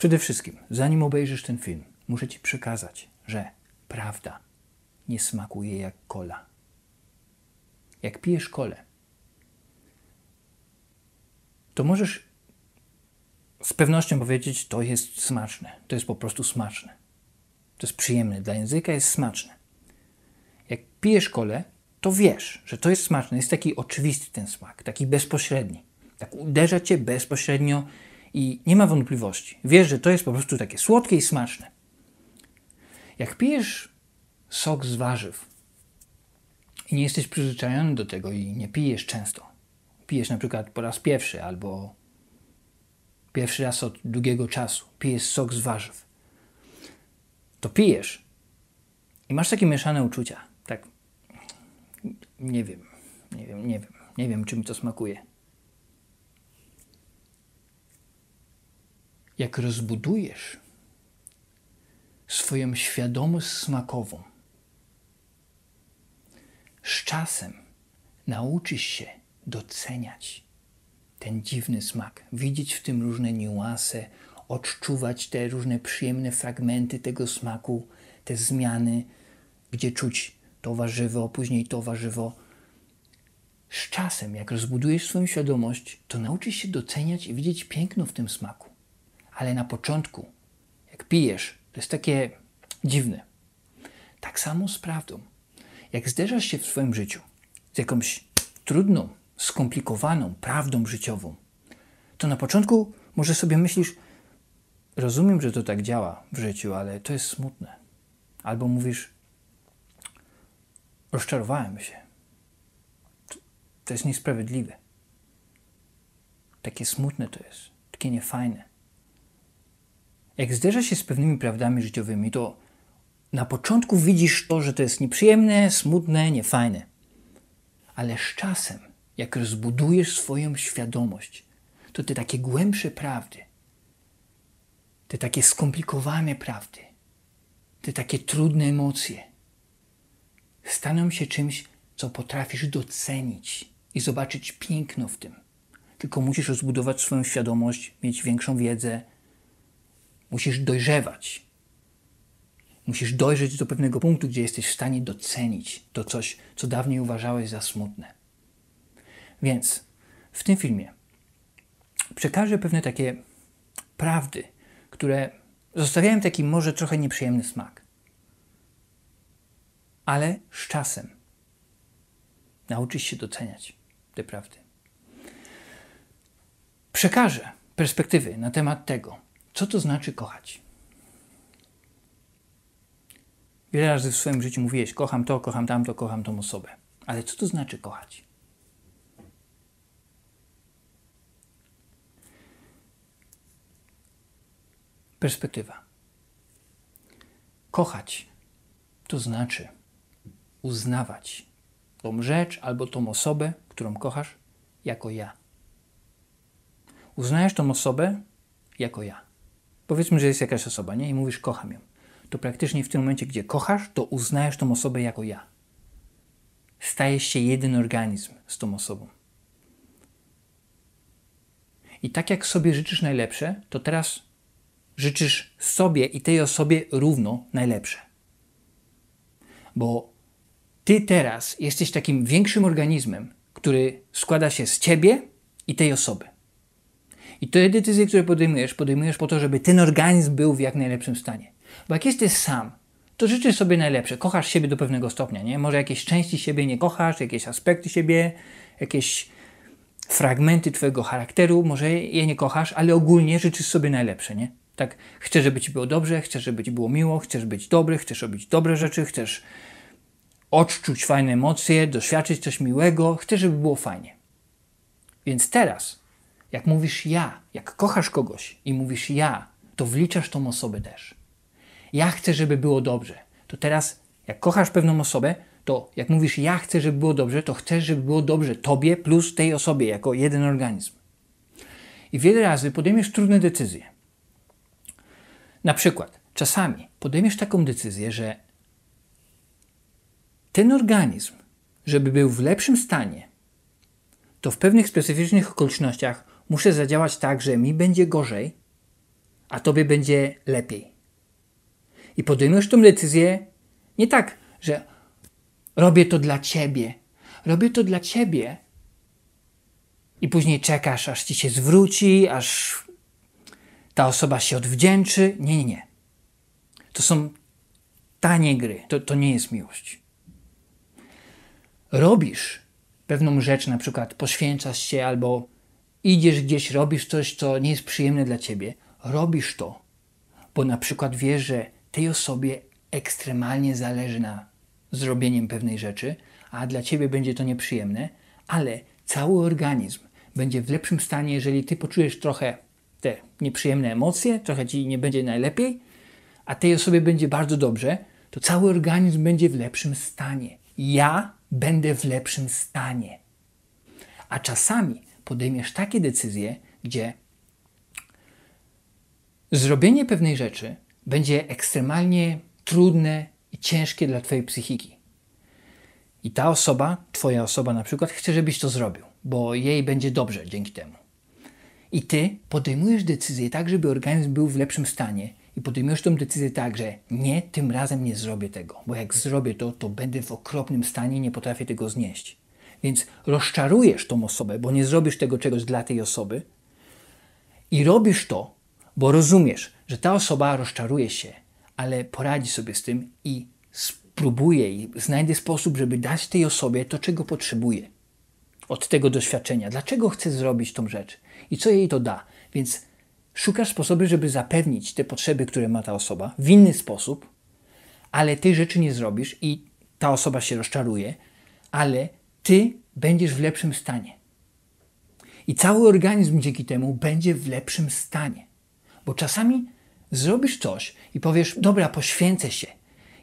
Przede wszystkim, zanim obejrzysz ten film, muszę Ci przekazać, że prawda nie smakuje jak kola. Jak pijesz kole, to możesz z pewnością powiedzieć, to jest smaczne, to jest po prostu smaczne. To jest przyjemne dla języka, jest smaczne. Jak pijesz kole, to wiesz, że to jest smaczne. Jest taki oczywisty ten smak, taki bezpośredni. Tak uderza cię bezpośrednio i nie ma wątpliwości. Wiesz, że to jest po prostu takie słodkie i smaczne. Jak pijesz sok z warzyw i nie jesteś przyzwyczajony do tego i nie pijesz często, pijesz na przykład po raz pierwszy albo pierwszy raz od długiego czasu, pijesz sok z warzyw, to pijesz i masz takie mieszane uczucia. Tak, nie wiem, nie wiem, nie wiem, nie wiem, czy mi to smakuje. jak rozbudujesz swoją świadomość smakową, z czasem nauczysz się doceniać ten dziwny smak, widzieć w tym różne niuanse, odczuwać te różne przyjemne fragmenty tego smaku, te zmiany, gdzie czuć to warzywo, później to warzywo. Z czasem, jak rozbudujesz swoją świadomość, to nauczysz się doceniać i widzieć piękno w tym smaku ale na początku, jak pijesz, to jest takie dziwne. Tak samo z prawdą. Jak zderzasz się w swoim życiu z jakąś trudną, skomplikowaną prawdą życiową, to na początku może sobie myślisz, rozumiem, że to tak działa w życiu, ale to jest smutne. Albo mówisz, rozczarowałem się. To jest niesprawiedliwe. Takie smutne to jest, takie niefajne jak zderza się z pewnymi prawdami życiowymi, to na początku widzisz to, że to jest nieprzyjemne, smutne, niefajne. Ale z czasem, jak rozbudujesz swoją świadomość, to te takie głębsze prawdy, te takie skomplikowane prawdy, te takie trudne emocje staną się czymś, co potrafisz docenić i zobaczyć piękno w tym. Tylko musisz rozbudować swoją świadomość, mieć większą wiedzę, Musisz dojrzewać. Musisz dojrzeć do pewnego punktu, gdzie jesteś w stanie docenić to coś, co dawniej uważałeś za smutne. Więc w tym filmie przekażę pewne takie prawdy, które zostawiają taki może trochę nieprzyjemny smak. Ale z czasem nauczysz się doceniać te prawdy. Przekażę perspektywy na temat tego, co to znaczy kochać? Wiele razy w swoim życiu mówiłeś: kocham to, kocham tamto, kocham tą osobę. Ale co to znaczy kochać? Perspektywa. Kochać to znaczy uznawać tą rzecz albo tą osobę, którą kochasz, jako ja. Uznajesz tą osobę jako ja. Powiedzmy, że jest jakaś osoba, nie? I mówisz, kocham ją. To praktycznie w tym momencie, gdzie kochasz, to uznajesz tą osobę jako ja. Stajesz się jeden organizm z tą osobą. I tak jak sobie życzysz najlepsze, to teraz życzysz sobie i tej osobie równo najlepsze. Bo ty teraz jesteś takim większym organizmem, który składa się z ciebie i tej osoby. I te decyzje, które podejmujesz, podejmujesz po to, żeby ten organizm był w jak najlepszym stanie. Bo jak jesteś sam, to życzysz sobie najlepsze. Kochasz siebie do pewnego stopnia, nie? Może jakieś części siebie nie kochasz, jakieś aspekty siebie, jakieś fragmenty twojego charakteru, może je nie kochasz, ale ogólnie życzysz sobie najlepsze, nie? Tak, chcesz, żeby ci było dobrze, chcesz, żeby ci było miło, chcesz być dobry, chcesz robić dobre rzeczy, chcesz odczuć fajne emocje, doświadczyć coś miłego, chcesz, żeby było fajnie. Więc teraz jak mówisz ja, jak kochasz kogoś i mówisz ja, to wliczasz tą osobę też. Ja chcę, żeby było dobrze. To teraz, jak kochasz pewną osobę, to jak mówisz ja chcę, żeby było dobrze, to chcesz, żeby było dobrze tobie plus tej osobie jako jeden organizm. I wiele razy podejmiesz trudne decyzje. Na przykład, czasami podejmiesz taką decyzję, że ten organizm, żeby był w lepszym stanie, to w pewnych specyficznych okolicznościach muszę zadziałać tak, że mi będzie gorzej, a tobie będzie lepiej. I podejmujesz tą decyzję nie tak, że robię to dla ciebie, robię to dla ciebie. I później czekasz, aż ci się zwróci, aż ta osoba się odwdzięczy. Nie, nie, nie. To są tanie gry. To, to nie jest miłość. Robisz pewną rzecz, na przykład poświęcasz się albo idziesz gdzieś, robisz coś, co nie jest przyjemne dla ciebie, robisz to, bo na przykład wiesz, że tej osobie ekstremalnie zależy na zrobieniu pewnej rzeczy, a dla ciebie będzie to nieprzyjemne, ale cały organizm będzie w lepszym stanie, jeżeli ty poczujesz trochę te nieprzyjemne emocje, trochę ci nie będzie najlepiej, a tej osobie będzie bardzo dobrze, to cały organizm będzie w lepszym stanie. Ja będę w lepszym stanie. A czasami podejmiesz takie decyzje, gdzie zrobienie pewnej rzeczy będzie ekstremalnie trudne i ciężkie dla Twojej psychiki. I ta osoba, Twoja osoba na przykład, chce, żebyś to zrobił, bo jej będzie dobrze dzięki temu. I Ty podejmujesz decyzję tak, żeby organizm był w lepszym stanie i podejmujesz tą decyzję tak, że nie, tym razem nie zrobię tego, bo jak zrobię to, to będę w okropnym stanie i nie potrafię tego znieść. Więc rozczarujesz tą osobę, bo nie zrobisz tego czegoś dla tej osoby. I robisz to, bo rozumiesz, że ta osoba rozczaruje się, ale poradzi sobie z tym i spróbuje i znajdzie sposób, żeby dać tej osobie to, czego potrzebuje od tego doświadczenia. Dlaczego chce zrobić tą rzecz i co jej to da? Więc szukasz sposoby, żeby zapewnić te potrzeby, które ma ta osoba w inny sposób, ale tej rzeczy nie zrobisz i ta osoba się rozczaruje, ale ty będziesz w lepszym stanie. I cały organizm dzięki temu będzie w lepszym stanie. Bo czasami zrobisz coś i powiesz, dobra, poświęcę się.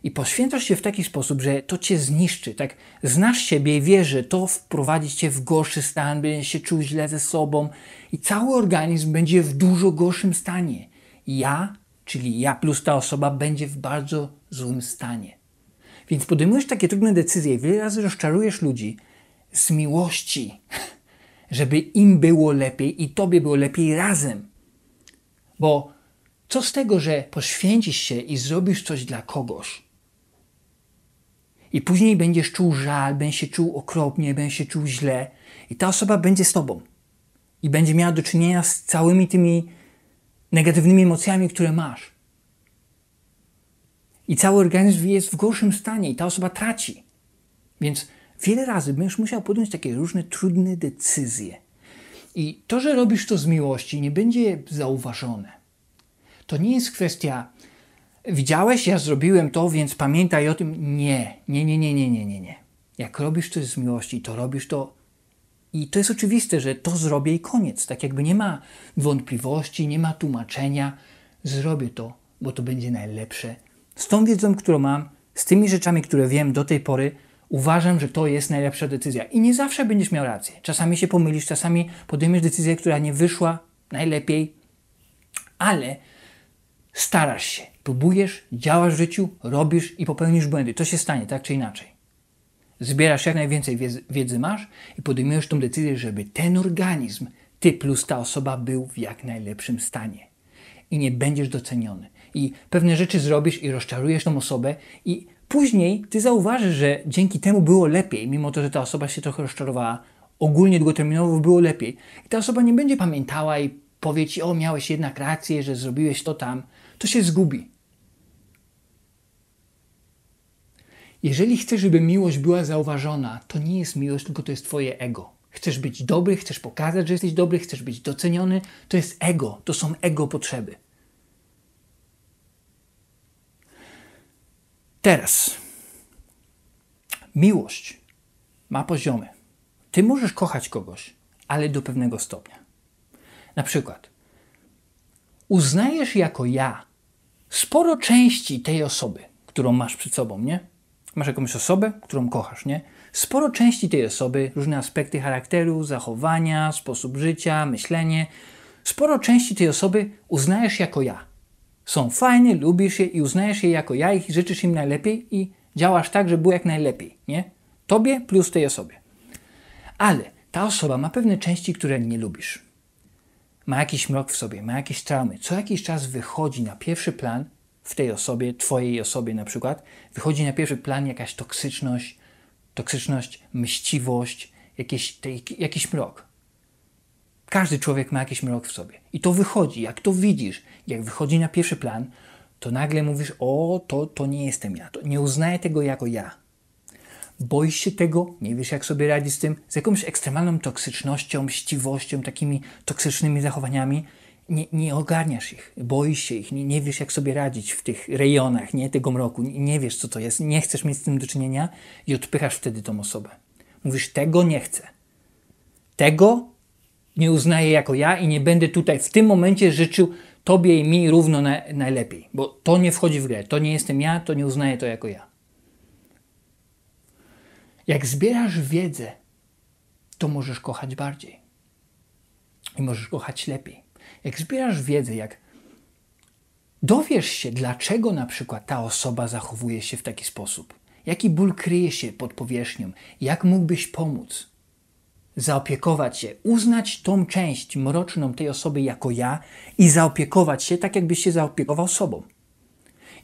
I poświęcasz się w taki sposób, że to cię zniszczy. Tak znasz siebie i wiesz, że to wprowadzi cię w gorszy stan, będziesz się czuł źle ze sobą i cały organizm będzie w dużo gorszym stanie. I ja, czyli ja plus ta osoba, będzie w bardzo złym stanie. Więc podejmujesz takie trudne decyzje i wiele razy rozczarujesz ludzi, z miłości, żeby im było lepiej i tobie było lepiej razem. Bo co z tego, że poświęcisz się i zrobisz coś dla kogoś? I później będziesz czuł żal, będziesz się czuł okropnie, będziesz się czuł źle, i ta osoba będzie z tobą. I będzie miała do czynienia z całymi tymi negatywnymi emocjami, które masz. I cały organizm jest w gorszym stanie, i ta osoba traci. Więc Wiele razy będziesz musiał podjąć takie różne trudne decyzje. I to, że robisz to z miłości, nie będzie zauważone. To nie jest kwestia, widziałeś, ja zrobiłem to, więc pamiętaj o tym. Nie, nie, nie, nie, nie, nie, nie. nie. Jak robisz to z miłości, to robisz to i to jest oczywiste, że to zrobię i koniec. Tak jakby nie ma wątpliwości, nie ma tłumaczenia. Zrobię to, bo to będzie najlepsze. Z tą wiedzą, którą mam, z tymi rzeczami, które wiem do tej pory, Uważam, że to jest najlepsza decyzja. I nie zawsze będziesz miał rację. Czasami się pomylisz, czasami podejmiesz decyzję, która nie wyszła najlepiej, ale starasz się, próbujesz, działasz w życiu, robisz i popełnisz błędy. To się stanie, tak czy inaczej. Zbierasz jak najwięcej wiedzy, masz i podejmujesz tą decyzję, żeby ten organizm, ty plus ta osoba, był w jak najlepszym stanie. I nie będziesz doceniony. I pewne rzeczy zrobisz i rozczarujesz tą osobę, i Później ty zauważysz, że dzięki temu było lepiej, mimo to, że ta osoba się trochę rozczarowała. Ogólnie długoterminowo było lepiej. I ta osoba nie będzie pamiętała i powie ci, o, miałeś jednak rację, że zrobiłeś to tam. To się zgubi. Jeżeli chcesz, żeby miłość była zauważona, to nie jest miłość, tylko to jest twoje ego. Chcesz być dobry, chcesz pokazać, że jesteś dobry, chcesz być doceniony, to jest ego, to są ego potrzeby. Teraz miłość ma poziomy. Ty możesz kochać kogoś, ale do pewnego stopnia. Na przykład, uznajesz jako ja sporo części tej osoby, którą masz przed sobą, nie? Masz jakąś osobę, którą kochasz, nie? Sporo części tej osoby, różne aspekty charakteru, zachowania, sposób życia, myślenie, sporo części tej osoby uznajesz jako ja są fajne, lubisz je i uznajesz je jako ja i życzysz im najlepiej i działasz tak, żeby było jak najlepiej, nie? Tobie plus tej osobie. Ale ta osoba ma pewne części, które nie lubisz. Ma jakiś mrok w sobie, ma jakieś traumy. Co jakiś czas wychodzi na pierwszy plan w tej osobie, twojej osobie na przykład, wychodzi na pierwszy plan jakaś toksyczność, toksyczność, mściwość, jakiś, te, jakiś mrok. Każdy człowiek ma jakiś mrok w sobie. I to wychodzi, jak to widzisz, jak wychodzi na pierwszy plan, to nagle mówisz: O, to, to nie jestem ja, to nie uznaję tego jako ja. Boisz się tego, nie wiesz, jak sobie radzić z tym, z jakąś ekstremalną toksycznością, chciwością, takimi toksycznymi zachowaniami. Nie, nie ogarniasz ich, boisz się ich, nie, nie wiesz, jak sobie radzić w tych rejonach nie, tego mroku, nie, nie wiesz, co to jest, nie chcesz mieć z tym do czynienia i odpychasz wtedy tą osobę. Mówisz: Tego nie chcę. Tego nie uznaję jako ja i nie będę tutaj w tym momencie życzył Tobie i mi równo na, najlepiej, bo to nie wchodzi w grę. To nie jestem ja, to nie uznaję to jako ja. Jak zbierasz wiedzę, to możesz kochać bardziej i możesz kochać lepiej. Jak zbierasz wiedzę, jak dowiesz się, dlaczego na przykład ta osoba zachowuje się w taki sposób, jaki ból kryje się pod powierzchnią, jak mógłbyś pomóc, zaopiekować się, uznać tą część mroczną tej osoby jako ja i zaopiekować się tak, jakbyś się zaopiekował sobą.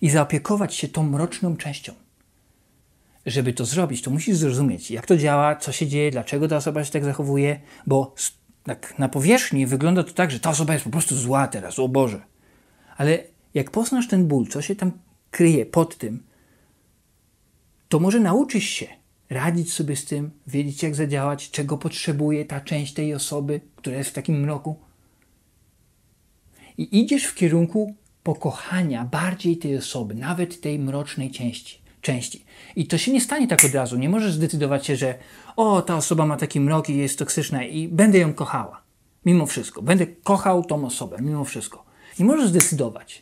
I zaopiekować się tą mroczną częścią. Żeby to zrobić, to musisz zrozumieć, jak to działa, co się dzieje, dlaczego ta osoba się tak zachowuje, bo tak na powierzchni wygląda to tak, że ta osoba jest po prostu zła teraz, o Boże. Ale jak poznasz ten ból, co się tam kryje pod tym, to może nauczysz się radzić sobie z tym, wiedzieć jak zadziałać, czego potrzebuje ta część tej osoby, która jest w takim mroku. I idziesz w kierunku pokochania bardziej tej osoby, nawet tej mrocznej części. części. I to się nie stanie tak od razu. Nie możesz zdecydować się, że o, ta osoba ma taki mrok i jest toksyczna i będę ją kochała. Mimo wszystko. Będę kochał tą osobę, mimo wszystko. Nie możesz zdecydować.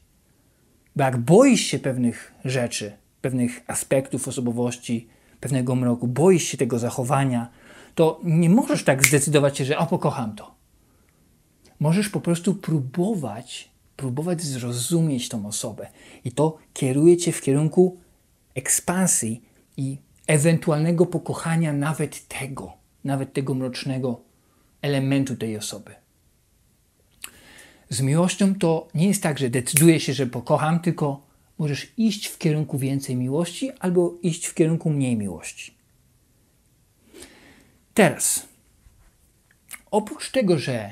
Bo jak boisz się pewnych rzeczy, pewnych aspektów osobowości, pewnego mroku, boisz się tego zachowania, to nie możesz tak zdecydować się, że a pokocham to. Możesz po prostu próbować, próbować zrozumieć tą osobę. I to kieruje cię w kierunku ekspansji i ewentualnego pokochania nawet tego, nawet tego mrocznego elementu tej osoby. Z miłością to nie jest tak, że decyduję się, że pokocham, tylko Możesz iść w kierunku więcej miłości albo iść w kierunku mniej miłości. Teraz, oprócz tego, że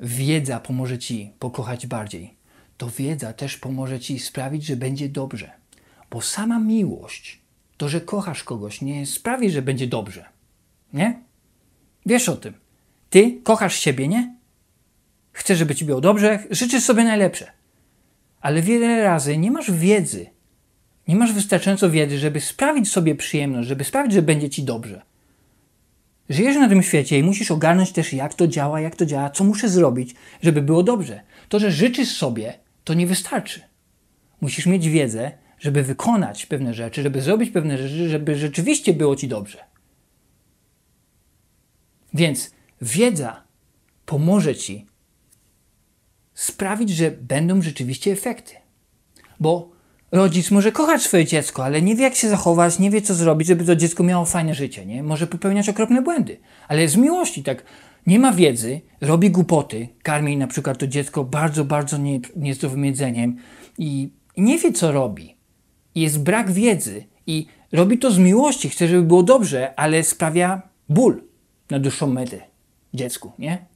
wiedza pomoże ci pokochać bardziej, to wiedza też pomoże ci sprawić, że będzie dobrze. Bo sama miłość, to, że kochasz kogoś, nie sprawi, że będzie dobrze. Nie? Wiesz o tym. Ty kochasz siebie, nie? Chcesz, żeby ci było dobrze, życzysz sobie najlepsze ale wiele razy nie masz wiedzy. Nie masz wystarczająco wiedzy, żeby sprawić sobie przyjemność, żeby sprawić, że będzie ci dobrze. Żyjesz na tym świecie i musisz ogarnąć też, jak to działa, jak to działa, co muszę zrobić, żeby było dobrze. To, że życzysz sobie, to nie wystarczy. Musisz mieć wiedzę, żeby wykonać pewne rzeczy, żeby zrobić pewne rzeczy, żeby rzeczywiście było ci dobrze. Więc wiedza pomoże ci sprawić, że będą rzeczywiście efekty. Bo rodzic może kochać swoje dziecko, ale nie wie jak się zachować, nie wie co zrobić, żeby to dziecko miało fajne życie, nie? Może popełniać okropne błędy, ale z miłości, tak nie ma wiedzy, robi głupoty, karmi na przykład to dziecko bardzo, bardzo nie, niezdrowym jedzeniem i nie wie co robi. Jest brak wiedzy i robi to z miłości, chce, żeby było dobrze, ale sprawia ból na dłuższą metę dziecku, nie?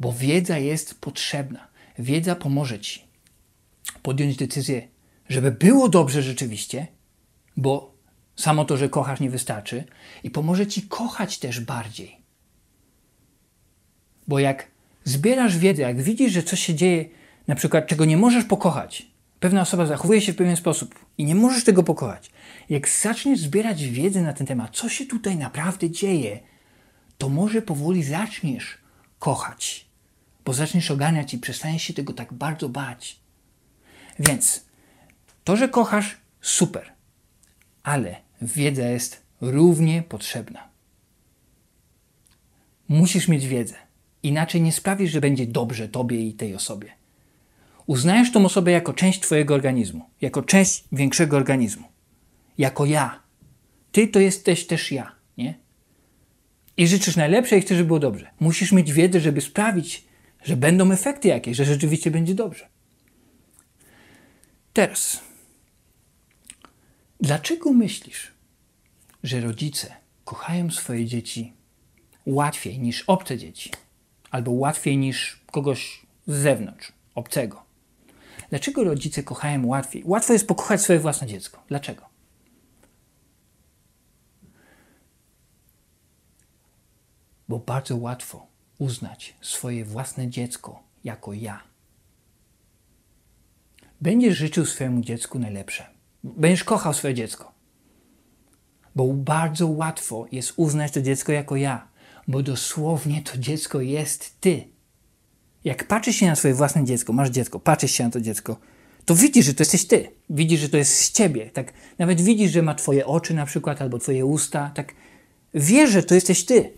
bo wiedza jest potrzebna. Wiedza pomoże ci podjąć decyzję, żeby było dobrze rzeczywiście, bo samo to, że kochasz, nie wystarczy, i pomoże ci kochać też bardziej. Bo jak zbierasz wiedzę, jak widzisz, że coś się dzieje, na przykład czego nie możesz pokochać, pewna osoba zachowuje się w pewien sposób i nie możesz tego pokochać, jak zaczniesz zbierać wiedzę na ten temat, co się tutaj naprawdę dzieje, to może powoli zaczniesz kochać bo zaczniesz oganiać i przestaniesz się tego tak bardzo bać. Więc to, że kochasz, super, ale wiedza jest równie potrzebna. Musisz mieć wiedzę, inaczej nie sprawisz, że będzie dobrze tobie i tej osobie. Uznajesz tą osobę jako część twojego organizmu, jako część większego organizmu, jako ja. Ty to jesteś też ja, nie? I życzysz najlepsze i chcesz, żeby było dobrze. Musisz mieć wiedzę, żeby sprawić, że będą efekty jakieś, że rzeczywiście będzie dobrze. Teraz, dlaczego myślisz, że rodzice kochają swoje dzieci łatwiej niż obce dzieci, albo łatwiej niż kogoś z zewnątrz, obcego? Dlaczego rodzice kochają łatwiej? Łatwo jest pokochać swoje własne dziecko. Dlaczego? Bo bardzo łatwo uznać swoje własne dziecko jako ja. Będziesz życzył swojemu dziecku najlepsze. Będziesz kochał swoje dziecko. Bo bardzo łatwo jest uznać to dziecko jako ja, bo dosłownie to dziecko jest ty. Jak patrzysz się na swoje własne dziecko, masz dziecko, patrzysz się na to dziecko, to widzisz, że to jesteś ty. Widzisz, że to jest z ciebie. Tak, nawet widzisz, że ma twoje oczy na przykład, albo twoje usta. Tak, wiesz, że to jesteś ty.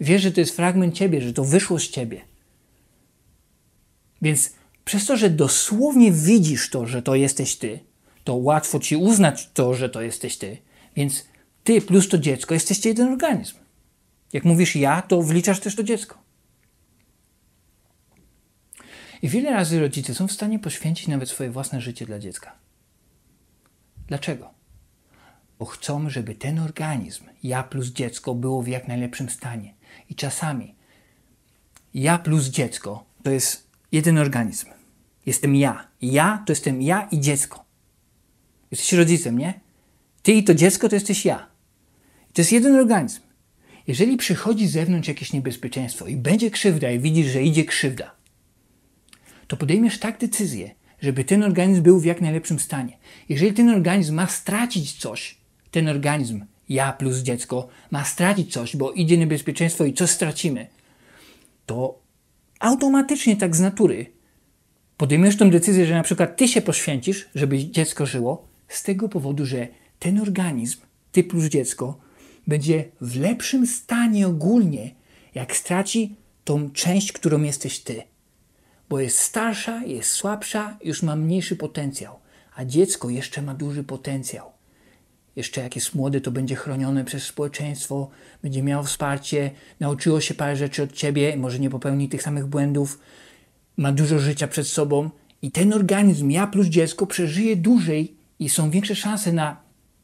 Wiesz, że to jest fragment ciebie, że to wyszło z ciebie. Więc przez to, że dosłownie widzisz to, że to jesteś ty, to łatwo ci uznać to, że to jesteś ty. Więc ty plus to dziecko jesteście jeden organizm. Jak mówisz ja, to wliczasz też to dziecko. I wiele razy rodzice są w stanie poświęcić nawet swoje własne życie dla dziecka. Dlaczego? Bo chcą, żeby ten organizm, ja plus dziecko, było w jak najlepszym stanie. I czasami ja plus dziecko to jest jeden organizm. Jestem ja. Ja to jestem ja i dziecko. Jesteś rodzicem, nie? Ty i to dziecko to jesteś ja. I to jest jeden organizm. Jeżeli przychodzi z zewnątrz jakieś niebezpieczeństwo i będzie krzywda i widzisz, że idzie krzywda, to podejmiesz tak decyzję, żeby ten organizm był w jak najlepszym stanie. Jeżeli ten organizm ma stracić coś, ten organizm ja plus dziecko ma stracić coś, bo idzie niebezpieczeństwo i coś stracimy, to automatycznie tak z natury podejmiesz tą decyzję, że na przykład ty się poświęcisz, żeby dziecko żyło, z tego powodu, że ten organizm, ty plus dziecko, będzie w lepszym stanie ogólnie, jak straci tą część, którą jesteś ty. Bo jest starsza, jest słabsza, już ma mniejszy potencjał, a dziecko jeszcze ma duży potencjał jeszcze jak jest młody, to będzie chroniony przez społeczeństwo, będzie miał wsparcie, nauczyło się parę rzeczy od ciebie, może nie popełni tych samych błędów, ma dużo życia przed sobą i ten organizm, ja plus dziecko, przeżyje dłużej i są większe szanse na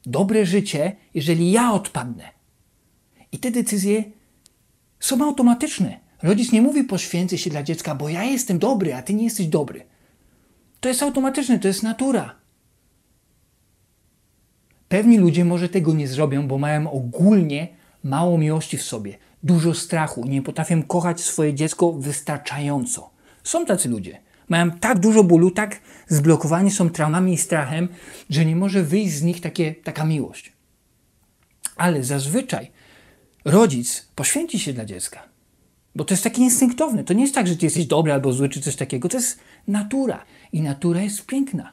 dobre życie, jeżeli ja odpadnę. I te decyzje są automatyczne. Rodzic nie mówi poświęcę się dla dziecka, bo ja jestem dobry, a ty nie jesteś dobry. To jest automatyczne, to jest natura. Pewni ludzie może tego nie zrobią, bo mają ogólnie mało miłości w sobie, dużo strachu, nie potrafią kochać swoje dziecko wystarczająco. Są tacy ludzie. Mają tak dużo bólu, tak zblokowani są traumami i strachem, że nie może wyjść z nich takie, taka miłość. Ale zazwyczaj rodzic poświęci się dla dziecka. Bo to jest takie instynktowne. To nie jest tak, że ty jesteś dobry albo zły czy coś takiego. To jest natura. I natura jest piękna.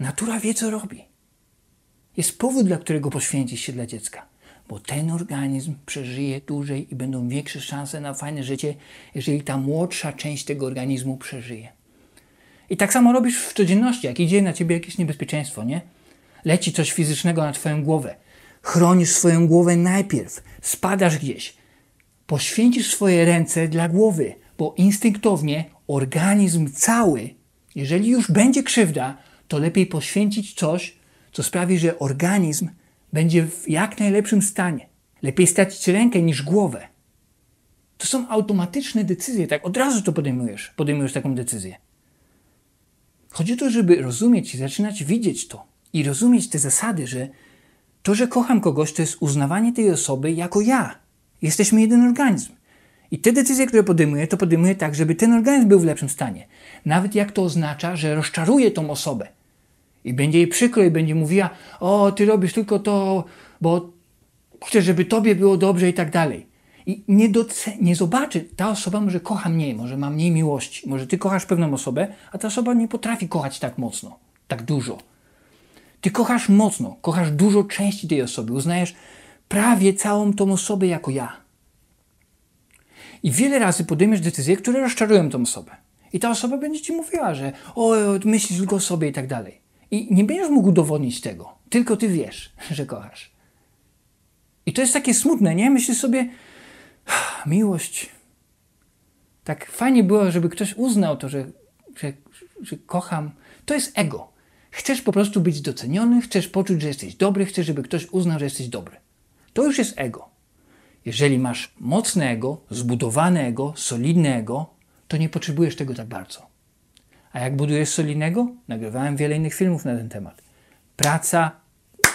Natura wie, co robi. Jest powód, dla którego poświęcić się dla dziecka. Bo ten organizm przeżyje dłużej i będą większe szanse na fajne życie, jeżeli ta młodsza część tego organizmu przeżyje. I tak samo robisz w codzienności, jak idzie na ciebie jakieś niebezpieczeństwo, nie? Leci coś fizycznego na twoją głowę. Chronisz swoją głowę najpierw, spadasz gdzieś. Poświęcisz swoje ręce dla głowy, bo instynktownie organizm cały, jeżeli już będzie krzywda, to lepiej poświęcić coś, co sprawi, że organizm będzie w jak najlepszym stanie. Lepiej stracić rękę niż głowę. To są automatyczne decyzje, tak od razu to podejmujesz, podejmujesz taką decyzję. Chodzi o to, żeby rozumieć i zaczynać widzieć to i rozumieć te zasady, że to, że kocham kogoś, to jest uznawanie tej osoby jako ja. Jesteśmy jeden organizm. I te decyzje, które podejmuję, to podejmuję tak, żeby ten organizm był w lepszym stanie. Nawet jak to oznacza, że rozczaruję tą osobę. I będzie jej przykro i będzie mówiła, o, ty robisz tylko to, bo chcę, żeby tobie było dobrze i tak dalej. I nie, nie zobaczy, ta osoba może kocha mniej, może ma mniej miłości, może ty kochasz pewną osobę, a ta osoba nie potrafi kochać tak mocno, tak dużo. Ty kochasz mocno, kochasz dużo części tej osoby, uznajesz prawie całą tą osobę jako ja. I wiele razy podejmiesz decyzje, które rozczarują tą osobę. I ta osoba będzie ci mówiła, że o, myślisz tylko o sobie i tak dalej. I nie będziesz mógł udowodnić tego. Tylko ty wiesz, że kochasz. I to jest takie smutne, nie? Myślisz sobie, miłość. Tak fajnie było, żeby ktoś uznał to, że, że, że kocham. To jest ego. Chcesz po prostu być doceniony, chcesz poczuć, że jesteś dobry, chcesz, żeby ktoś uznał, że jesteś dobry. To już jest ego. Jeżeli masz mocne ego, zbudowane ego, solidne ego, to nie potrzebujesz tego tak bardzo. A jak budujesz Solinego? Nagrywałem wiele innych filmów na ten temat. Praca,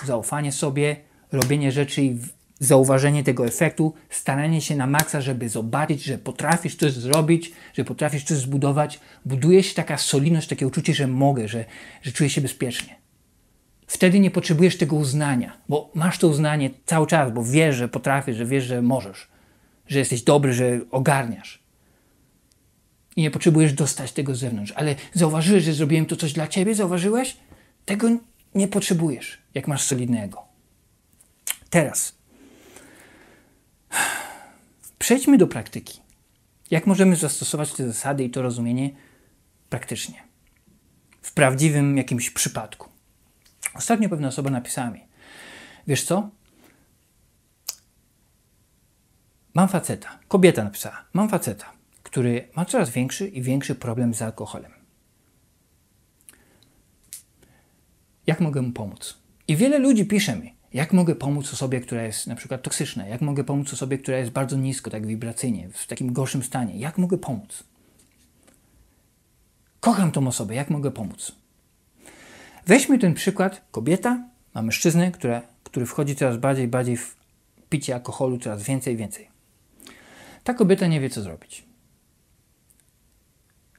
zaufanie sobie, robienie rzeczy i zauważenie tego efektu, staranie się na maksa, żeby zobaczyć, że potrafisz coś zrobić, że potrafisz coś zbudować. Buduje się taka solidność, takie uczucie, że mogę, że, że czuję się bezpiecznie. Wtedy nie potrzebujesz tego uznania, bo masz to uznanie cały czas, bo wiesz, że potrafisz, że wiesz, że możesz, że jesteś dobry, że ogarniasz i nie potrzebujesz dostać tego z zewnątrz. Ale zauważyłeś, że zrobiłem to coś dla ciebie? Zauważyłeś? Tego nie potrzebujesz, jak masz solidnego. Teraz przejdźmy do praktyki. Jak możemy zastosować te zasady i to rozumienie praktycznie? W prawdziwym jakimś przypadku. Ostatnio pewna osoba napisała mi: Wiesz co? Mam faceta. Kobieta napisała: Mam faceta który ma coraz większy i większy problem z alkoholem. Jak mogę mu pomóc? I wiele ludzi pisze mi, jak mogę pomóc osobie, która jest na przykład toksyczna, jak mogę pomóc osobie, która jest bardzo nisko, tak wibracyjnie, w takim gorszym stanie, jak mogę pomóc? Kocham tą osobę, jak mogę pomóc? Weźmy ten przykład kobieta ma mężczyznę, które, który wchodzi coraz bardziej bardziej w picie alkoholu, coraz więcej więcej. Ta kobieta nie wie, co zrobić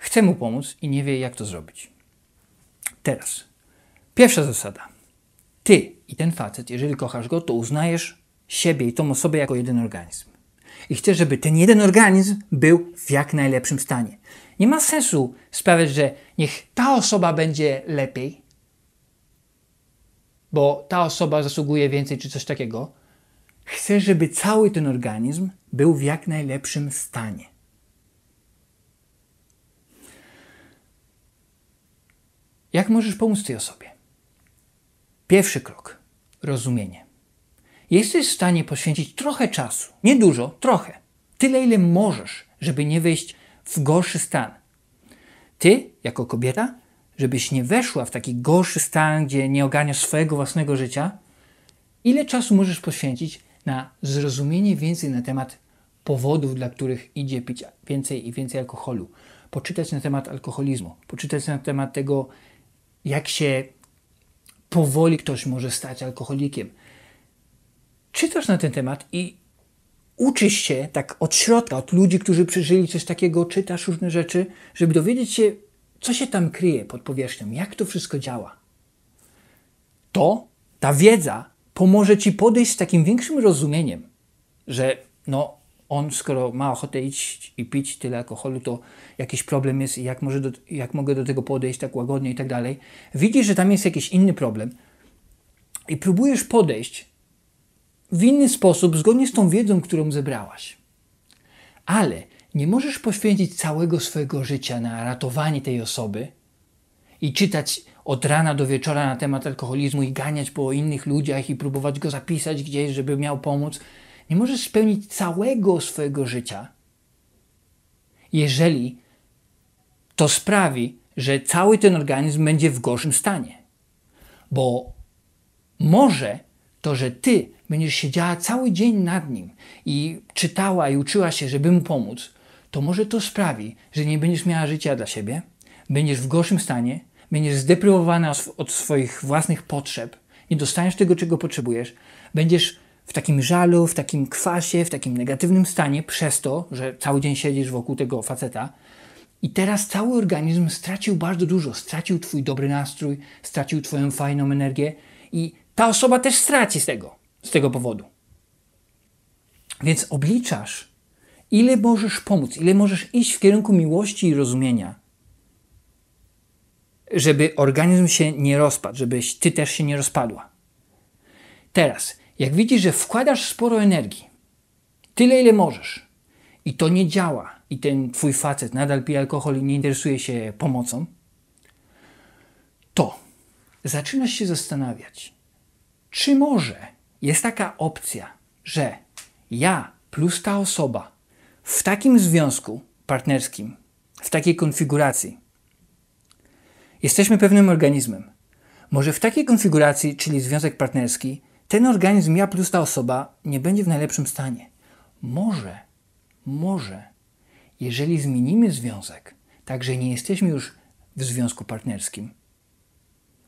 chce mu pomóc i nie wie, jak to zrobić. Teraz, pierwsza zasada. Ty i ten facet, jeżeli kochasz go, to uznajesz siebie i tą osobę jako jeden organizm. I chcesz, żeby ten jeden organizm był w jak najlepszym stanie. Nie ma sensu sprawiać, że niech ta osoba będzie lepiej, bo ta osoba zasługuje więcej czy coś takiego. Chcę, żeby cały ten organizm był w jak najlepszym stanie. Jak możesz pomóc tej osobie? Pierwszy krok rozumienie. Jesteś w stanie poświęcić trochę czasu, nie dużo, trochę, tyle ile możesz, żeby nie wejść w gorszy stan. Ty, jako kobieta, żebyś nie weszła w taki gorszy stan, gdzie nie ogarniasz swojego własnego życia, ile czasu możesz poświęcić na zrozumienie więcej na temat powodów, dla których idzie pić więcej i więcej alkoholu, poczytać na temat alkoholizmu, poczytać na temat tego, jak się powoli ktoś może stać alkoholikiem. Czytasz na ten temat i uczysz się tak od środka, od ludzi, którzy przeżyli coś takiego, czytasz różne rzeczy, żeby dowiedzieć się, co się tam kryje pod powierzchnią, jak to wszystko działa. To, ta wiedza pomoże ci podejść z takim większym rozumieniem, że no, on, skoro ma ochotę iść i pić tyle alkoholu, to jakiś problem jest i jak, może do, jak mogę do tego podejść tak łagodnie i tak dalej. Widzisz, że tam jest jakiś inny problem i próbujesz podejść w inny sposób, zgodnie z tą wiedzą, którą zebrałaś. Ale nie możesz poświęcić całego swojego życia na ratowanie tej osoby i czytać od rana do wieczora na temat alkoholizmu i ganiać po innych ludziach i próbować go zapisać gdzieś, żeby miał pomóc nie możesz spełnić całego swojego życia, jeżeli to sprawi, że cały ten organizm będzie w gorszym stanie. Bo może to, że ty będziesz siedziała cały dzień nad nim i czytała i uczyła się, żeby mu pomóc, to może to sprawi, że nie będziesz miała życia dla siebie, będziesz w gorszym stanie, będziesz zdeprywowana od swoich własnych potrzeb, nie dostaniesz tego, czego potrzebujesz, będziesz w takim żalu, w takim kwasie, w takim negatywnym stanie przez to, że cały dzień siedzisz wokół tego faceta. I teraz cały organizm stracił bardzo dużo. Stracił twój dobry nastrój, stracił twoją fajną energię i ta osoba też straci z tego, z tego powodu. Więc obliczasz, ile możesz pomóc, ile możesz iść w kierunku miłości i rozumienia, żeby organizm się nie rozpadł, żebyś ty też się nie rozpadła. Teraz, jak widzisz, że wkładasz sporo energii, tyle ile możesz, i to nie działa, i ten twój facet nadal pije alkohol i nie interesuje się pomocą, to zaczynasz się zastanawiać, czy może jest taka opcja, że ja plus ta osoba w takim związku partnerskim, w takiej konfiguracji, jesteśmy pewnym organizmem. Może w takiej konfiguracji, czyli związek partnerski, ten organizm ja plus ta osoba nie będzie w najlepszym stanie. Może, może, jeżeli zmienimy związek, tak że nie jesteśmy już w związku partnerskim,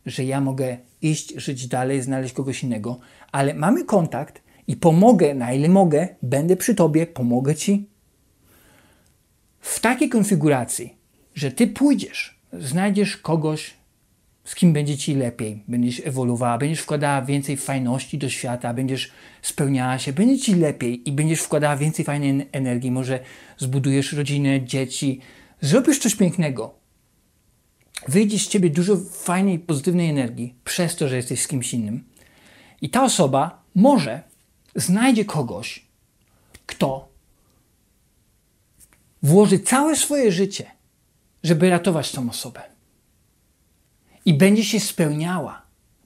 że ja mogę iść, żyć dalej, znaleźć kogoś innego, ale mamy kontakt i pomogę, na ile mogę, będę przy tobie, pomogę ci. W takiej konfiguracji, że ty pójdziesz, znajdziesz kogoś, z kim będzie ci lepiej. Będziesz ewoluowała, będziesz wkładała więcej fajności do świata, będziesz spełniała się, będzie ci lepiej i będziesz wkładała więcej fajnej energii. Może zbudujesz rodzinę, dzieci, zrobisz coś pięknego. Wyjdzie z ciebie dużo fajnej, pozytywnej energii przez to, że jesteś z kimś innym. I ta osoba może znajdzie kogoś, kto włoży całe swoje życie, żeby ratować tą osobę i będzie się spełniała.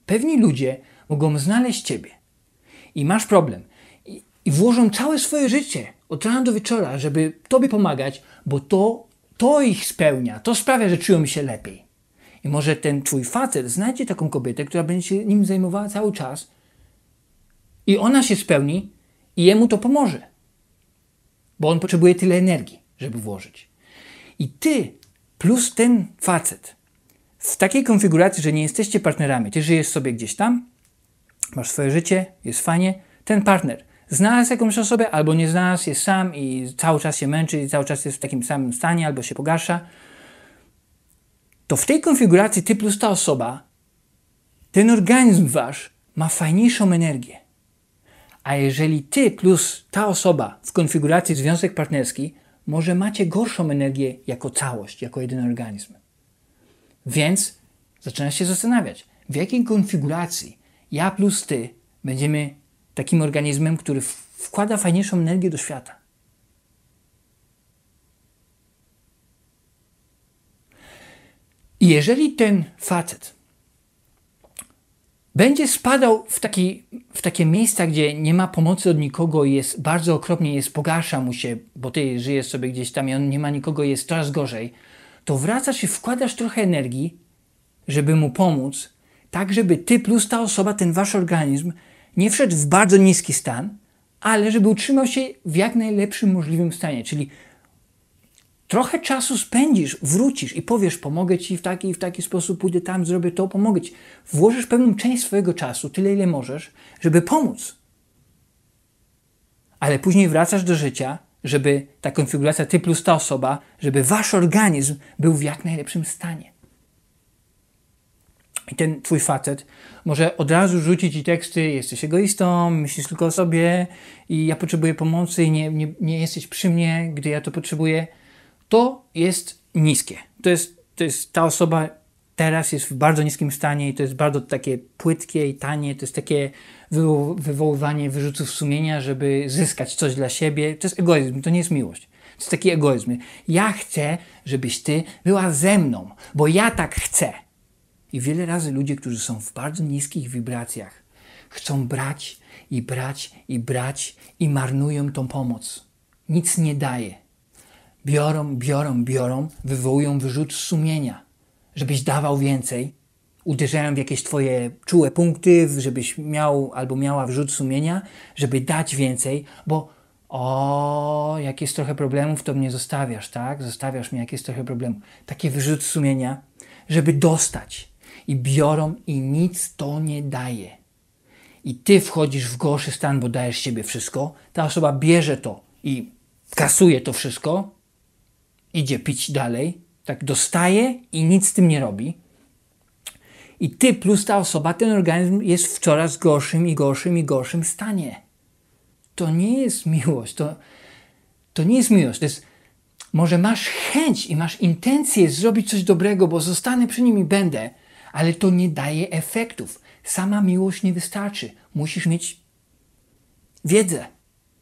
Pewni ludzie mogą znaleźć Ciebie i masz problem i, i włożą całe swoje życie od rana do wieczora, żeby Tobie pomagać, bo to, to ich spełnia, to sprawia, że czują się lepiej. I może ten Twój facet znajdzie taką kobietę, która będzie się nim zajmowała cały czas i ona się spełni i jemu to pomoże, bo on potrzebuje tyle energii, żeby włożyć. I Ty plus ten facet – w takiej konfiguracji, że nie jesteście partnerami, ty żyjesz sobie gdzieś tam, masz swoje życie, jest fajnie, ten partner znalazł jakąś osobę albo nie znalazł, jest sam i cały czas się męczy i cały czas jest w takim samym stanie albo się pogarsza, to w tej konfiguracji ty plus ta osoba, ten organizm wasz ma fajniejszą energię. A jeżeli ty plus ta osoba w konfiguracji związek partnerski, może macie gorszą energię jako całość, jako jeden organizm. Więc zaczyna się zastanawiać, w jakiej konfiguracji ja plus ty będziemy takim organizmem, który wkłada fajniejszą energię do świata. I jeżeli ten facet będzie spadał w, taki, w takie miejsca, gdzie nie ma pomocy od nikogo i jest bardzo okropnie, jest pogarsza mu się, bo ty żyjesz sobie gdzieś tam i on nie ma nikogo, jest coraz gorzej, to wracasz i wkładasz trochę energii, żeby mu pomóc, tak żeby ty plus ta osoba, ten wasz organizm nie wszedł w bardzo niski stan, ale żeby utrzymał się w jak najlepszym możliwym stanie. Czyli trochę czasu spędzisz, wrócisz i powiesz, pomogę ci w taki i w taki sposób, pójdę tam, zrobię to, pomogę ci. Włożysz pewną część swojego czasu, tyle ile możesz, żeby pomóc. Ale później wracasz do życia żeby ta konfiguracja ty plus ta osoba, żeby wasz organizm był w jak najlepszym stanie. I ten twój facet może od razu rzucić ci teksty, jesteś egoistą, myślisz tylko o sobie i ja potrzebuję pomocy i nie, nie, nie jesteś przy mnie, gdy ja to potrzebuję. To jest niskie. To jest, to jest ta osoba teraz jest w bardzo niskim stanie i to jest bardzo takie płytkie i tanie, to jest takie wywo wywoływanie wyrzutów sumienia, żeby zyskać coś dla siebie. To jest egoizm, to nie jest miłość. To jest taki egoizm. Ja chcę, żebyś ty była ze mną, bo ja tak chcę. I wiele razy ludzie, którzy są w bardzo niskich wibracjach, chcą brać i brać i brać i marnują tą pomoc. Nic nie daje. Biorą, biorą, biorą, wywołują wyrzut sumienia, żebyś dawał więcej, uderzają w jakieś Twoje czułe punkty, żebyś miał albo miała wrzut sumienia, żeby dać więcej, bo o, jak jest trochę problemów, to mnie zostawiasz, tak? Zostawiasz mnie, jak jest trochę problemów. Taki wyrzut sumienia, żeby dostać. I biorą i nic to nie daje. I ty wchodzisz w gorszy stan, bo dajesz siebie wszystko. Ta osoba bierze to i kasuje to wszystko, idzie pić dalej, tak dostaje i nic z tym nie robi. I ty plus ta osoba, ten organizm jest w coraz gorszym i gorszym i gorszym stanie. To nie jest miłość. To, to nie jest miłość. To jest, może masz chęć i masz intencję zrobić coś dobrego, bo zostanę przy nim i będę, ale to nie daje efektów. Sama miłość nie wystarczy. Musisz mieć wiedzę.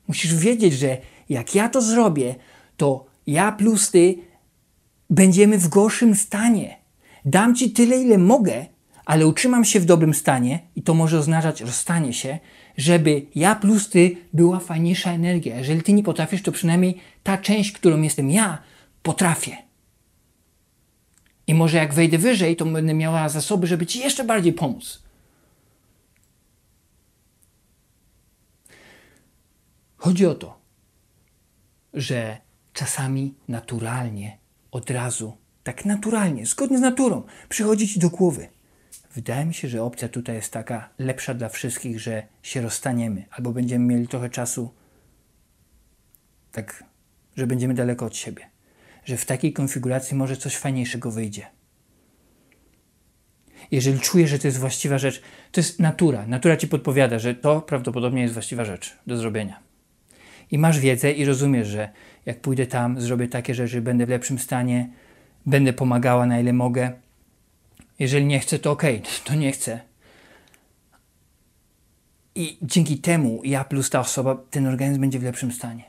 Musisz wiedzieć, że jak ja to zrobię, to ja plus ty będziemy w gorszym stanie. Dam ci tyle, ile mogę, ale utrzymam się w dobrym stanie i to może oznaczać rozstanie się, żeby ja plus ty była fajniejsza energia. Jeżeli ty nie potrafisz, to przynajmniej ta część, którą jestem ja, potrafię. I może jak wejdę wyżej, to będę miała zasoby, żeby ci jeszcze bardziej pomóc. Chodzi o to, że czasami naturalnie, od razu, tak naturalnie, zgodnie z naturą, przychodzi ci do głowy – Wydaje mi się, że opcja tutaj jest taka lepsza dla wszystkich, że się rozstaniemy albo będziemy mieli trochę czasu, tak, że będziemy daleko od siebie. Że w takiej konfiguracji może coś fajniejszego wyjdzie. Jeżeli czujesz, że to jest właściwa rzecz, to jest natura. Natura ci podpowiada, że to prawdopodobnie jest właściwa rzecz do zrobienia. I masz wiedzę i rozumiesz, że jak pójdę tam, zrobię takie rzeczy, będę w lepszym stanie, będę pomagała na ile mogę jeżeli nie chcę, to okej, okay, to nie chcę. I dzięki temu ja plus ta osoba, ten organizm będzie w lepszym stanie.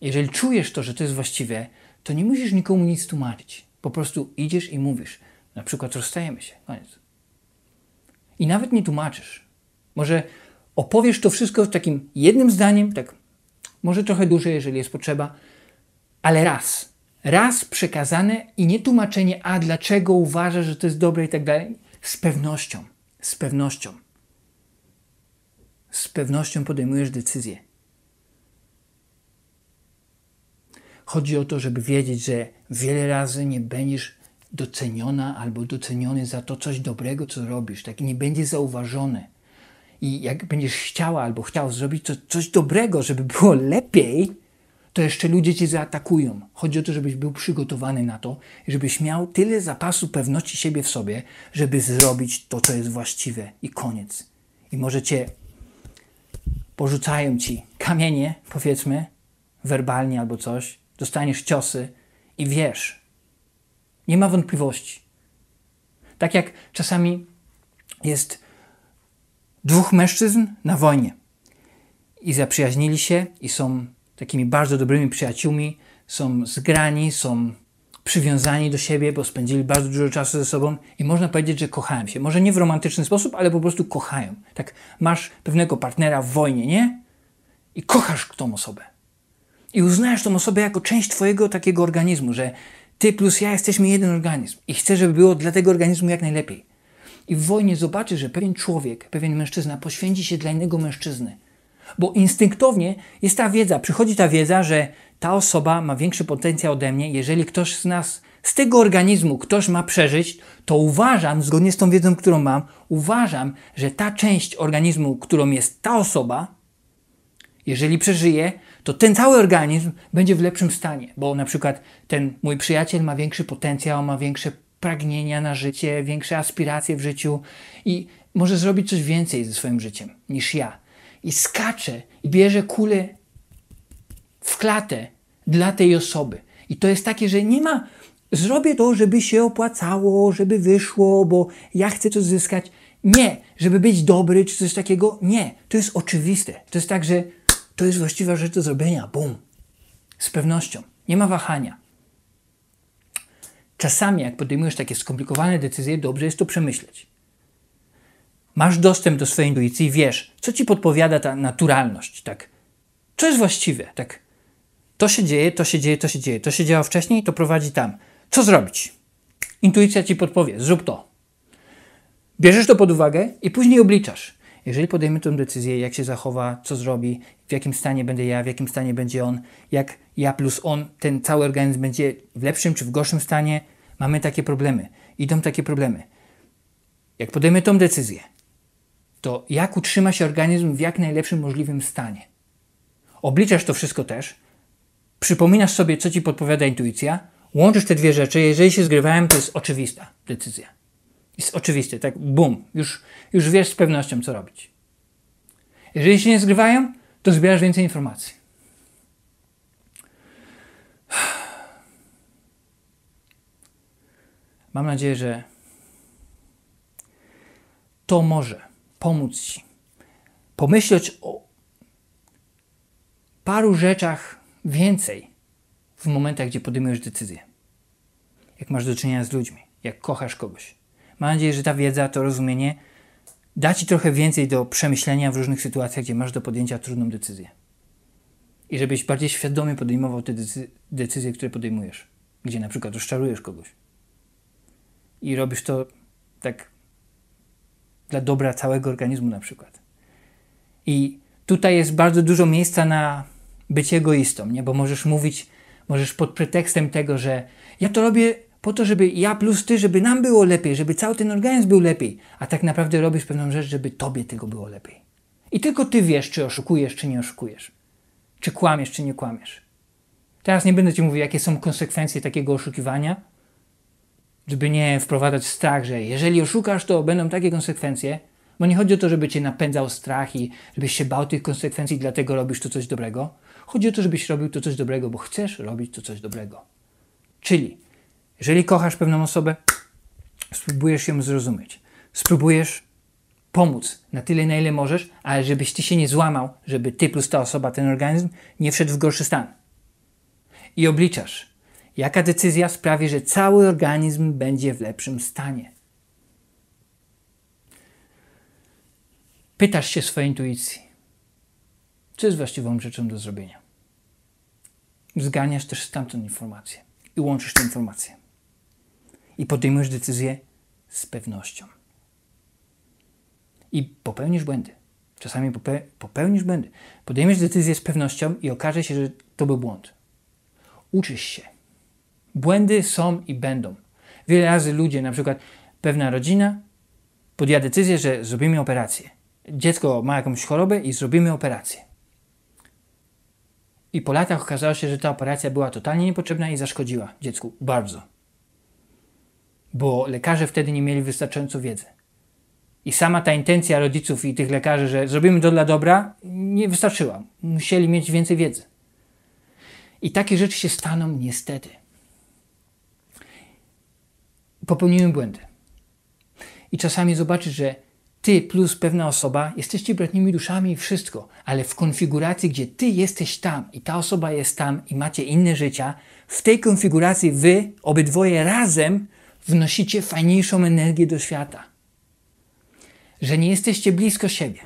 Jeżeli czujesz to, że to jest właściwe, to nie musisz nikomu nic tłumaczyć. Po prostu idziesz i mówisz. Na przykład rozstajemy się. Koniec. I nawet nie tłumaczysz. Może opowiesz to wszystko takim jednym zdaniem, tak może trochę dłużej, jeżeli jest potrzeba, ale raz raz przekazane i nie tłumaczenie, a dlaczego uważasz, że to jest dobre i tak dalej, z pewnością, z pewnością, z pewnością podejmujesz decyzję. Chodzi o to, żeby wiedzieć, że wiele razy nie będziesz doceniona albo doceniony za to coś dobrego, co robisz, tak nie będzie zauważone. I jak będziesz chciała albo chciał zrobić to, coś dobrego, żeby było lepiej, to jeszcze ludzie cię zaatakują. Chodzi o to, żebyś był przygotowany na to, żebyś miał tyle zapasu pewności siebie w sobie, żeby zrobić to, co jest właściwe i koniec. I może cię porzucają ci kamienie, powiedzmy, werbalnie albo coś, dostaniesz ciosy i wiesz. Nie ma wątpliwości. Tak jak czasami jest dwóch mężczyzn na wojnie i zaprzyjaźnili się i są takimi bardzo dobrymi przyjaciółmi, są zgrani, są przywiązani do siebie, bo spędzili bardzo dużo czasu ze sobą i można powiedzieć, że kochają się. Może nie w romantyczny sposób, ale po prostu kochają. Tak, masz pewnego partnera w wojnie, nie? I kochasz tą osobę. I uznajesz tą osobę jako część twojego takiego organizmu, że ty plus ja jesteśmy jeden organizm i chcę, żeby było dla tego organizmu jak najlepiej. I w wojnie zobaczysz że pewien człowiek, pewien mężczyzna poświęci się dla innego mężczyzny, bo instynktownie jest ta wiedza, przychodzi ta wiedza, że ta osoba ma większy potencjał ode mnie. Jeżeli ktoś z nas, z tego organizmu, ktoś ma przeżyć, to uważam, zgodnie z tą wiedzą, którą mam, uważam, że ta część organizmu, którą jest ta osoba, jeżeli przeżyje, to ten cały organizm będzie w lepszym stanie, bo na przykład ten mój przyjaciel ma większy potencjał, ma większe pragnienia na życie, większe aspiracje w życiu i może zrobić coś więcej ze swoim życiem niż ja i skacze i bierze kulę w klatę dla tej osoby. I to jest takie, że nie ma, zrobię to, żeby się opłacało, żeby wyszło, bo ja chcę coś zyskać. Nie, żeby być dobry czy coś takiego. Nie, to jest oczywiste. To jest tak, że to jest właściwa rzecz do zrobienia. Bum. Z pewnością. Nie ma wahania. Czasami, jak podejmujesz takie skomplikowane decyzje, dobrze jest to przemyśleć. Masz dostęp do swojej intuicji i wiesz, co ci podpowiada ta naturalność, tak? Co jest właściwe, tak? To się dzieje, to się dzieje, to się dzieje. To się działo wcześniej, to prowadzi tam. Co zrobić? Intuicja ci podpowie, zrób to. Bierzesz to pod uwagę i później obliczasz. Jeżeli podejmę tę decyzję, jak się zachowa, co zrobi, w jakim stanie będę ja, w jakim stanie będzie on, jak ja plus on, ten cały organizm będzie w lepszym czy w gorszym stanie, mamy takie problemy, idą takie problemy. Jak podejmę tą decyzję, to jak utrzyma się organizm w jak najlepszym możliwym stanie. Obliczasz to wszystko też, przypominasz sobie, co ci podpowiada intuicja, łączysz te dwie rzeczy, jeżeli się zgrywają, to jest oczywista decyzja. Jest oczywiste, tak bum, już, już wiesz z pewnością, co robić. Jeżeli się nie zgrywają, to zbierasz więcej informacji. Mam nadzieję, że to może pomóc Ci. Pomyśleć o paru rzeczach więcej w momentach, gdzie podejmujesz decyzję. Jak masz do czynienia z ludźmi, jak kochasz kogoś. Mam nadzieję, że ta wiedza, to rozumienie da Ci trochę więcej do przemyślenia w różnych sytuacjach, gdzie masz do podjęcia trudną decyzję. I żebyś bardziej świadomie podejmował te decyzje, które podejmujesz. Gdzie na przykład rozczarujesz kogoś. I robisz to tak dla dobra całego organizmu na przykład. I tutaj jest bardzo dużo miejsca na bycie egoistą, nie? bo możesz mówić, możesz pod pretekstem tego, że ja to robię po to, żeby ja plus ty, żeby nam było lepiej, żeby cały ten organizm był lepiej, a tak naprawdę robisz pewną rzecz, żeby tobie tego było lepiej. I tylko ty wiesz, czy oszukujesz, czy nie oszukujesz, czy kłamiesz, czy nie kłamiesz. Teraz nie będę ci mówił, jakie są konsekwencje takiego oszukiwania, żeby nie wprowadzać strach, że jeżeli oszukasz, to będą takie konsekwencje, bo nie chodzi o to, żeby cię napędzał strach i żebyś się bał tych konsekwencji, dlatego robisz tu coś dobrego. Chodzi o to, żebyś robił to coś dobrego, bo chcesz robić to coś dobrego. Czyli, jeżeli kochasz pewną osobę, spróbujesz ją zrozumieć, spróbujesz pomóc na tyle, na ile możesz, ale żebyś ty się nie złamał, żeby ty plus ta osoba, ten organizm nie wszedł w gorszy stan. I obliczasz, Jaka decyzja sprawi, że cały organizm będzie w lepszym stanie? Pytasz się swojej intuicji, co jest właściwą rzeczą do zrobienia. Zganiasz też stamtąd informację i łączysz tę informacje. I podejmujesz decyzję z pewnością. I popełnisz błędy. Czasami popełnisz błędy. Podejmiesz decyzję z pewnością i okaże się, że to był błąd. Uczysz się Błędy są i będą. Wiele razy ludzie, na przykład pewna rodzina podjęła decyzję, że zrobimy operację. Dziecko ma jakąś chorobę i zrobimy operację. I po latach okazało się, że ta operacja była totalnie niepotrzebna i zaszkodziła dziecku bardzo. Bo lekarze wtedy nie mieli wystarczająco wiedzy. I sama ta intencja rodziców i tych lekarzy, że zrobimy to dla dobra, nie wystarczyła. Musieli mieć więcej wiedzy. I takie rzeczy się staną niestety popełniłem błędy. I czasami zobaczysz, że ty plus pewna osoba jesteście bratnimi duszami i wszystko, ale w konfiguracji, gdzie ty jesteś tam i ta osoba jest tam i macie inne życia, w tej konfiguracji wy obydwoje razem wnosicie fajniejszą energię do świata. Że nie jesteście blisko siebie,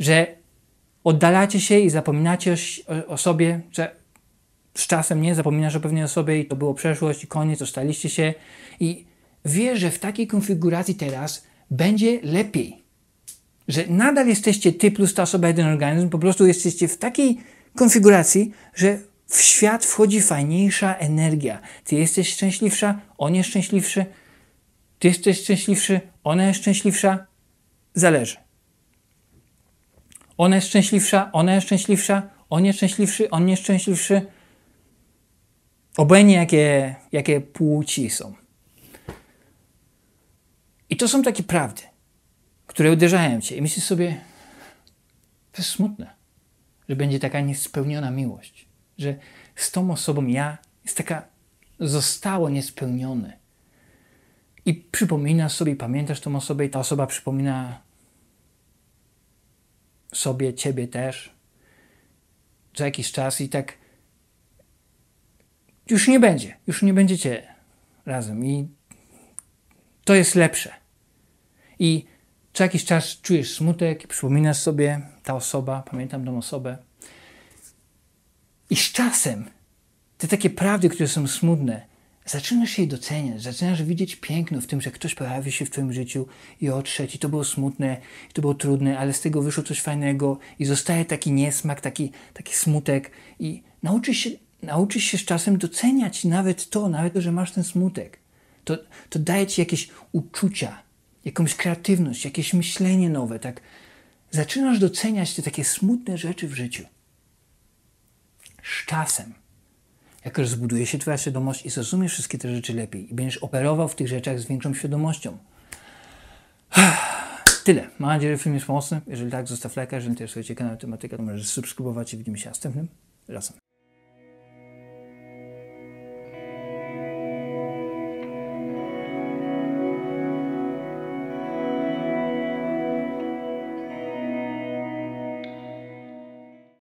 że oddalacie się i zapominacie o, o sobie, że z czasem nie zapominasz o pewnej osobie i to było przeszłość i koniec, staliście się i wiesz, że w takiej konfiguracji teraz będzie lepiej. Że nadal jesteście ty plus ta osoba, jeden organizm, po prostu jesteście w takiej konfiguracji, że w świat wchodzi fajniejsza energia. Ty jesteś szczęśliwsza, on jest szczęśliwszy, ty jesteś szczęśliwszy, ona jest szczęśliwsza. Zależy. Ona jest szczęśliwsza, ona jest szczęśliwsza, on jest szczęśliwszy, on jest szczęśliwszy. On jest szczęśliwszy obojętnie jakie, jakie płci są. I to są takie prawdy, które uderzają cię i myślisz sobie, to jest smutne, że będzie taka niespełniona miłość, że z tą osobą ja jest taka, zostało niespełnione. I przypomina sobie, pamiętasz tą osobę i ta osoba przypomina sobie, ciebie też, co jakiś czas i tak już nie będzie, już nie będziecie razem i to jest lepsze. I co jakiś czas czujesz smutek przypominasz sobie ta osoba, pamiętam tą osobę. I z czasem te takie prawdy, które są smutne, zaczynasz je doceniać, zaczynasz widzieć piękno w tym, że ktoś pojawił się w Twoim życiu i odszedł, i to było smutne, i to było trudne, ale z tego wyszło coś fajnego i zostaje taki niesmak, taki, taki smutek i nauczysz się nauczysz się z czasem doceniać nawet to, nawet to, że masz ten smutek. To, to daje ci jakieś uczucia, jakąś kreatywność, jakieś myślenie nowe. Tak zaczynasz doceniać te takie smutne rzeczy w życiu. Z czasem, jak już zbuduje się Twoja świadomość i zrozumiesz wszystkie te rzeczy lepiej i będziesz operował w tych rzeczach z większą świadomością. Tyle. Mam nadzieję, że film jest pomocny. Jeżeli tak, zostaw lajka. Jeżeli interesuje Cię kanał Tematyka, to możesz subskrybować i widzimy się następnym razem.